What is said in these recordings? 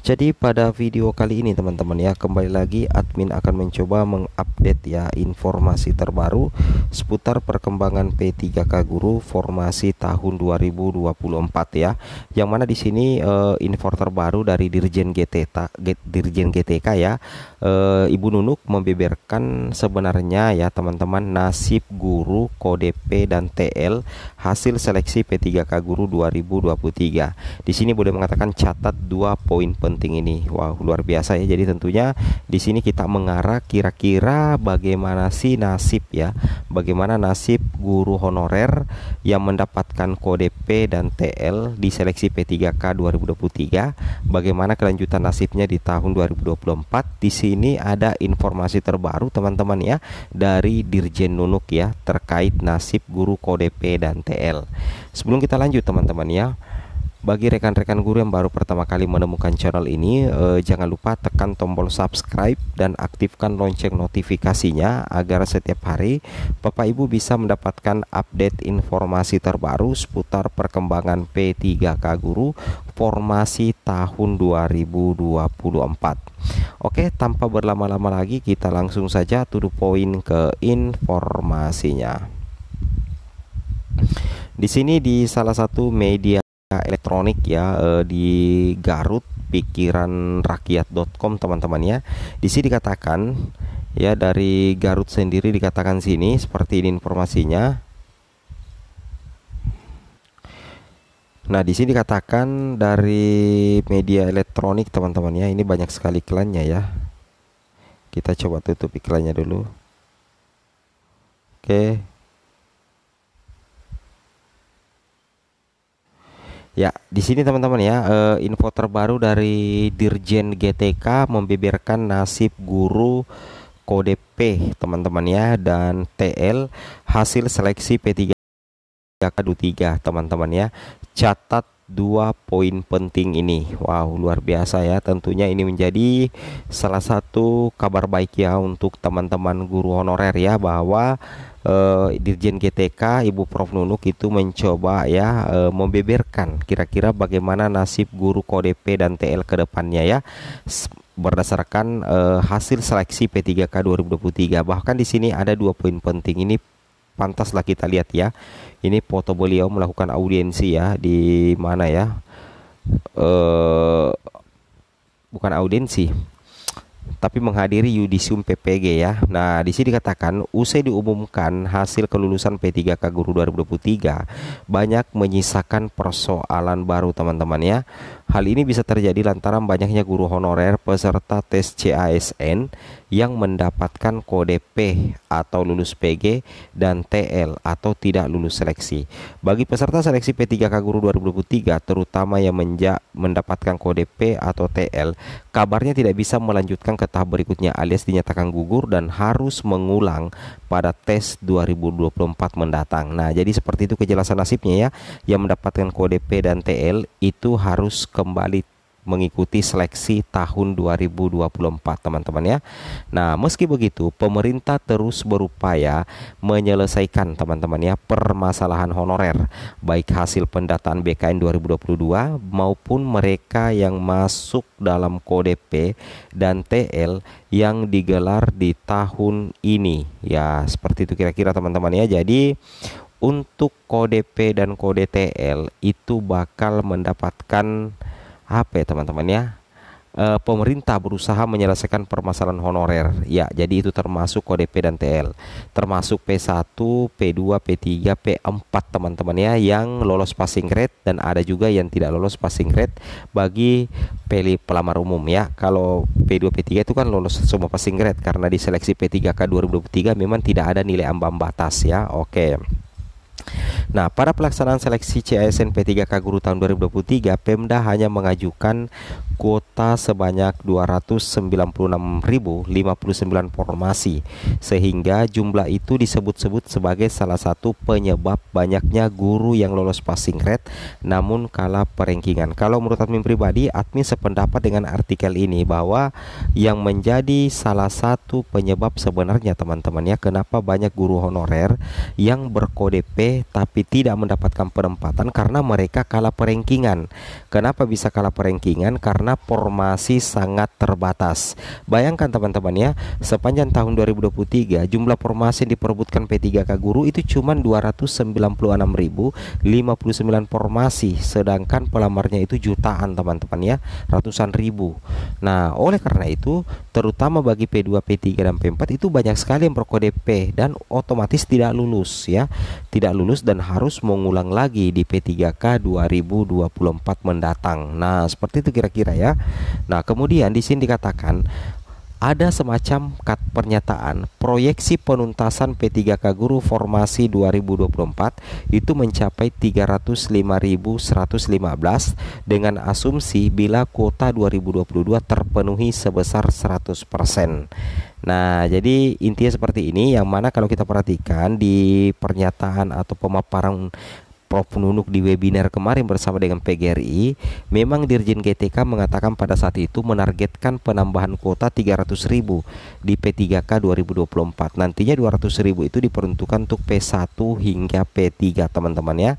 jadi pada video kali ini teman-teman ya kembali lagi admin akan mencoba mengupdate ya informasi terbaru seputar perkembangan P3K Guru formasi tahun 2024 ya. Yang mana di sini e, info terbaru dari Dirjen GTK Dirjen GTK ya e, Ibu Nunuk membeberkan sebenarnya ya teman-teman nasib guru kode P dan TL hasil seleksi P3K Guru 2023. Di sini boleh mengatakan catat dua poin penting penting ini. Wow, luar biasa ya. Jadi tentunya di sini kita mengarah kira-kira bagaimana sih nasib ya. Bagaimana nasib guru honorer yang mendapatkan kode P dan TL di seleksi P3K 2023, bagaimana kelanjutan nasibnya di tahun 2024. Di sini ada informasi terbaru teman-teman ya dari Dirjen Nunuk ya terkait nasib guru kode P dan TL. Sebelum kita lanjut teman-teman ya, bagi rekan-rekan guru yang baru pertama kali menemukan channel ini, eh, jangan lupa tekan tombol subscribe dan aktifkan lonceng notifikasinya agar setiap hari Bapak Ibu bisa mendapatkan update informasi terbaru seputar perkembangan P3K Guru formasi tahun 2024. Oke, tanpa berlama-lama lagi kita langsung saja to poin ke informasinya. Di sini di salah satu media elektronik ya eh, di Garut pikiranrakyat.com teman-teman ya. Di sini dikatakan ya dari Garut sendiri dikatakan sini seperti ini informasinya. Nah, di sini dikatakan dari media elektronik teman-teman ya. Ini banyak sekali iklannya ya. Kita coba tutup iklannya dulu. Oke. Okay. Ya, di sini teman-teman ya, eh, info terbaru dari Dirjen GTK membeberkan nasib guru kode P, teman-teman ya, dan TL hasil seleksi P3 k 3 teman-teman ya. Catat dua poin penting ini. Wow, luar biasa ya. Tentunya ini menjadi salah satu kabar baik ya untuk teman-teman guru honorer ya bahwa eh, Dirjen GTK Ibu Prof Nunuk itu mencoba ya eh, membeberkan kira-kira bagaimana nasib guru KDP dan TL ke depannya ya berdasarkan eh, hasil seleksi P3K 2023. Bahkan di sini ada dua poin penting ini pantaslah kita lihat ya. Ini foto beliau melakukan audiensi ya di mana ya? Eh bukan audiensi tapi menghadiri yudisium PPG ya. Nah, di sini dikatakan usai diumumkan hasil kelulusan P3K Guru 2023 banyak menyisakan persoalan baru teman-teman ya. Hal ini bisa terjadi lantaran banyaknya guru honorer peserta tes CASN yang mendapatkan kode P atau lulus PG dan TL atau tidak lulus seleksi. Bagi peserta seleksi P3K Guru 2023 terutama yang menja mendapatkan kode P atau TL, kabarnya tidak bisa melanjutkan ke tahap berikutnya alias dinyatakan gugur dan harus mengulang pada tes 2024 mendatang. Nah, jadi seperti itu kejelasan nasibnya ya. Yang mendapatkan kode P dan TL itu harus kembali mengikuti seleksi tahun 2024 teman-teman ya. Nah, meski begitu pemerintah terus berupaya menyelesaikan teman-teman ya permasalahan honorer baik hasil pendataan BKN 2022 maupun mereka yang masuk dalam kode P dan TL yang digelar di tahun ini. Ya, seperti itu kira-kira teman-teman ya. Jadi untuk kode P dan KODE TL itu bakal mendapatkan apa ya teman-teman ya e, pemerintah berusaha menyelesaikan permasalahan honorer ya jadi itu termasuk KDP dan TL termasuk P1 P2 P3 P4 teman-teman ya yang lolos passing grade dan ada juga yang tidak lolos passing grade bagi pilih pelamar umum ya kalau P2 P3 itu kan lolos semua passing grade karena di seleksi P3K 2023 memang tidak ada nilai ambang batas ya oke okay. Nah, pada pelaksanaan seleksi CASN P3K Guru tahun 2023, Pemda hanya mengajukan kuota sebanyak 296.059 formasi sehingga jumlah itu disebut-sebut sebagai salah satu penyebab banyaknya guru yang lolos passing grade namun kalah perengkingan. Kalau menurut admin pribadi, admin sependapat dengan artikel ini bahwa yang menjadi salah satu penyebab sebenarnya teman-teman ya kenapa banyak guru honorer yang berkode P tapi tidak mendapatkan penempatan karena mereka kalah perengkingan. Kenapa bisa kalah perengkingan? Karena karena formasi sangat terbatas. Bayangkan teman-teman ya, sepanjang tahun 2023 jumlah formasi yang diperebutkan P3K Guru itu cuma 296.059 formasi sedangkan pelamarnya itu jutaan teman-teman ya, ratusan ribu. Nah, oleh karena itu terutama bagi P2, P3 dan P4 itu banyak sekali yang berkode P dan otomatis tidak lulus ya. Tidak lulus dan harus mengulang lagi di P3K 2024 mendatang. Nah, seperti itu kira-kira ya ya. Nah, kemudian di sini dikatakan ada semacam kat pernyataan proyeksi penuntasan P3K Guru Formasi 2024 itu mencapai 305.115 dengan asumsi bila kuota 2022 terpenuhi sebesar 100%. Nah, jadi intinya seperti ini yang mana kalau kita perhatikan di pernyataan atau pemaparan Prof. Nunuk di webinar kemarin bersama dengan PGRI, memang Dirjen GTK mengatakan pada saat itu menargetkan penambahan kuota 300 ribu di P3K 2024. Nantinya 200 ribu itu diperuntukkan untuk P1 hingga P3 teman-teman ya.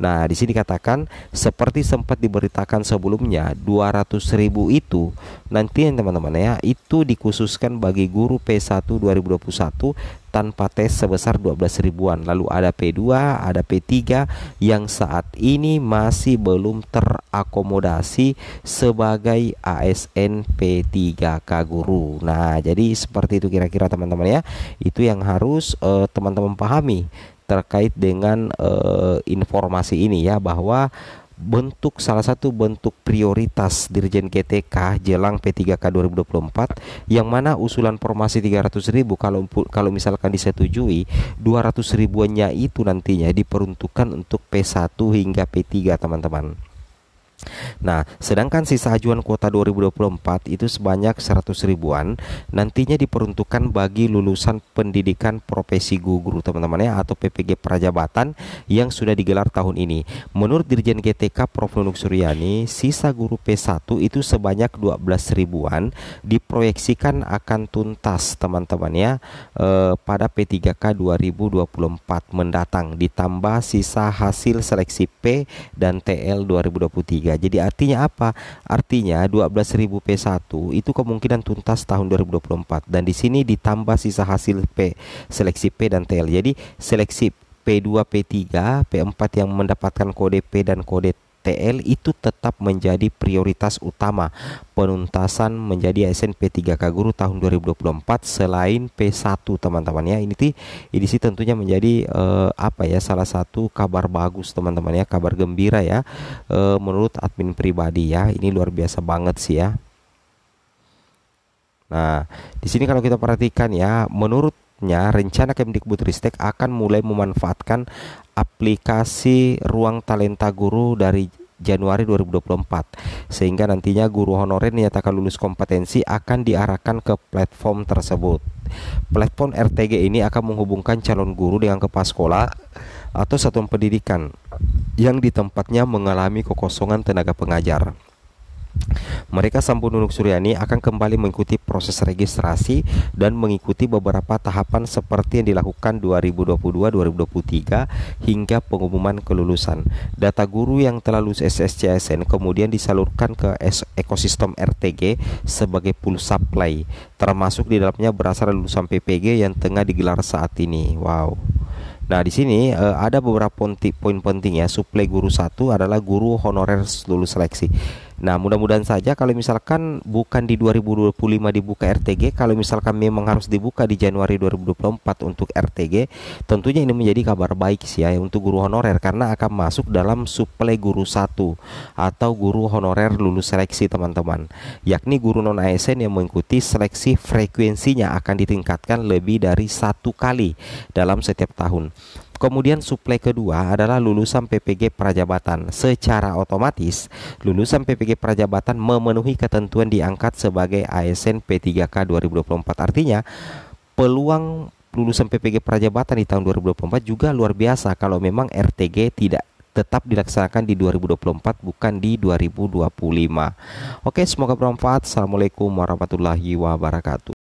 Nah di sini katakan seperti sempat diberitakan sebelumnya 200 ribu itu nantinya teman-teman ya itu dikhususkan bagi guru P1 2021 tanpa tes sebesar 12 ribuan. Lalu ada P2, ada P3 yang saat ini masih belum terakomodasi sebagai ASN P3K guru. Nah, jadi seperti itu kira-kira teman-teman ya. Itu yang harus eh, teman-teman uh, pahami terkait dengan uh, informasi ini ya bahwa bentuk salah satu bentuk prioritas Dirjen GTK jelang P3K 2024 yang mana usulan formasi 300.000 kalau kalau misalkan disetujui 200 ribuannya itu nantinya diperuntukkan untuk P1 hingga P3 teman-teman. Nah, sedangkan sisa ajuan kuota 2024 itu sebanyak 100 ribuan nantinya diperuntukkan bagi lulusan pendidikan profesi guru teman-teman ya atau PPG Prajabatan yang sudah digelar tahun ini. Menurut Dirjen GTK Prof. Nunuk Suryani, sisa guru P1 itu sebanyak 12 ribuan diproyeksikan akan tuntas teman-teman ya eh, pada P3K 2024 mendatang ditambah sisa hasil seleksi P dan TL 2023. Jadi Artinya apa? Artinya 12.000 P1 itu kemungkinan tuntas tahun 2024 dan di sini ditambah sisa hasil P, seleksi P dan TL. Jadi seleksi P2, P3, P4 yang mendapatkan kode P dan kode PTL itu tetap menjadi prioritas utama penuntasan menjadi SNP 3K guru tahun 2024 selain P1 teman-teman ya. Ini di ini sih tentunya menjadi uh, apa ya salah satu kabar bagus teman-teman ya, kabar gembira ya uh, menurut admin pribadi ya. Ini luar biasa banget sih ya. Nah, di sini kalau kita perhatikan ya, menurutnya rencana Kemdikbudristek akan mulai memanfaatkan aplikasi Ruang Talenta Guru dari Januari 2024 sehingga nantinya guru honorer dinyatakan lulus kompetensi akan diarahkan ke platform tersebut. Platform RTG ini akan menghubungkan calon guru dengan kepala sekolah atau satuan pendidikan yang di tempatnya mengalami kekosongan tenaga pengajar. Mereka Sampun Nunuk Suryani akan kembali mengikuti proses registrasi dan mengikuti beberapa tahapan seperti yang dilakukan 2022-2023 hingga pengumuman kelulusan. Data guru yang telah lulus SSCSN kemudian disalurkan ke ekosistem RTG sebagai pool supply, termasuk di dalamnya berasal lulusan PPG yang tengah digelar saat ini. Wow. Nah, di sini eh, ada beberapa poin penting ya. Suplai guru satu adalah guru honorer lulus seleksi. Nah, mudah-mudahan saja kalau misalkan bukan di 2025 dibuka RTG, kalau misalkan memang harus dibuka di Januari 2024 untuk RTG, tentunya ini menjadi kabar baik sih ya untuk guru honorer karena akan masuk dalam suplai guru 1 atau guru honorer lulus seleksi teman-teman. Yakni guru non ASN yang mengikuti seleksi frekuensinya akan ditingkatkan lebih dari satu kali dalam setiap tahun. Kemudian suplai kedua adalah lulusan PPG Prajabatan. Secara otomatis, lulusan PPG Prajabatan memenuhi ketentuan diangkat sebagai ASN P3K 2024. Artinya, peluang lulusan PPG Prajabatan di tahun 2024 juga luar biasa kalau memang RTG tidak tetap dilaksanakan di 2024 bukan di 2025. Oke, semoga bermanfaat. Assalamualaikum warahmatullahi wabarakatuh.